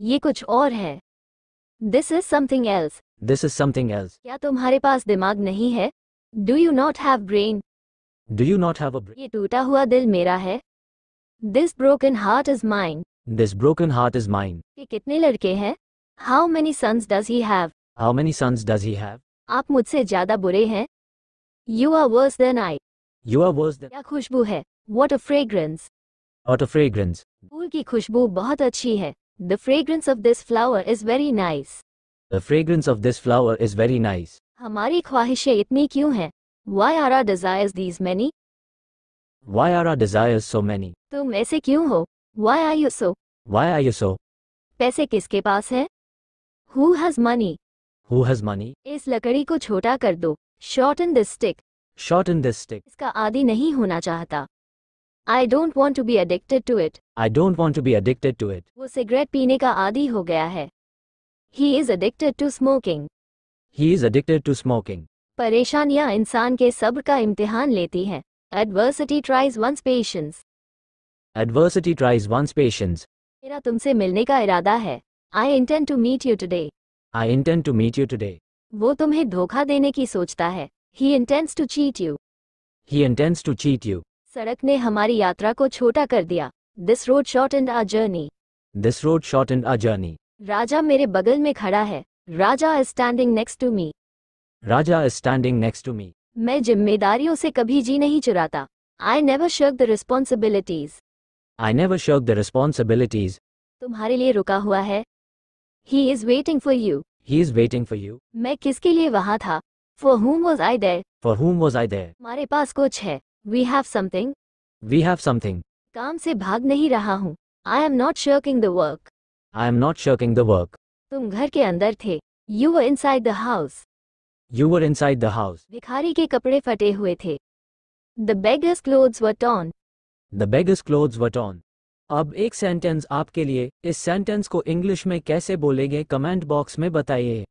ये कुछ और है this is something else this is something else क्या तुम्हारे पास दिमाग नहीं है do you not have brain do you not have ये टूटा हुआ दिल मेरा है this broken heart is mine this broken heart is mine कितने लड़के हैं how many sons does he have how many sons does he have आप मुझसे ज्यादा बुरे हैं you are worse than I you are worse than क्या खुशबू है what a fragrance what a fragrance फूल की खुशबू बहुत अच्छी है The fragrance of this flower is very nice. The fragrance of this flower is very nice. हमारी ख्वाहिशें इतनी क्यों हैं? Why are our desires these many? Why are our desires so many? तुम ऐसे क्यों हो? Why are you so? Why are you so? पैसे किसके पास हैं? Who has money? Who has money? इस लकड़ी को छोटा कर दो. Shorten this stick. Shorten this stick. इसका आदि नहीं होना चाहता. I don't want to be addicted to it I don't want to be addicted to it वो सिगरेट पीने का आदि हो गया है he is addicted to smoking he is addicted to smoking परेशानियां इंसान के सब्र का इम्तिहान लेती हैं adversity tries one's patience adversity tries one's patience मेरा तुमसे मिलने का इरादा है I intend to meet you today I intend to meet you today वो तुम्हें धोखा देने की सोचता है he intends to cheat you he intends to cheat you सड़क ने हमारी यात्रा को छोटा कर दिया this road shortened a journey this road shortened a journey Raja मेरे बगल में खड़ा है Raja is standing next to me Raja is standing next to me मैं जिम्मेदारियों से कभी जी नहीं चुराता I never shirk the responsibilities I never shirk the responsibilities तुम्हारे लिए रुका हुआ है he is waiting for you he is waiting for you मैं किसके लिए वहाँ था for whom was I there for whom was I there हमारे पास कुछ है we have something we have something काम से भाग नहीं रहा हूँ I am not shirking the work I am not shirking the work तुम घर के अंदर थे you were inside the house you were inside the house भिखारी के कपड़े फटे हुए थे the beggars cloth were torn the beggars cloth were torn अब एक सेंटेंस आपके लिए इस सेंटेंस को इंग्लिश में कैसे बोलेंगे कमेंट बॉक्स में बताइए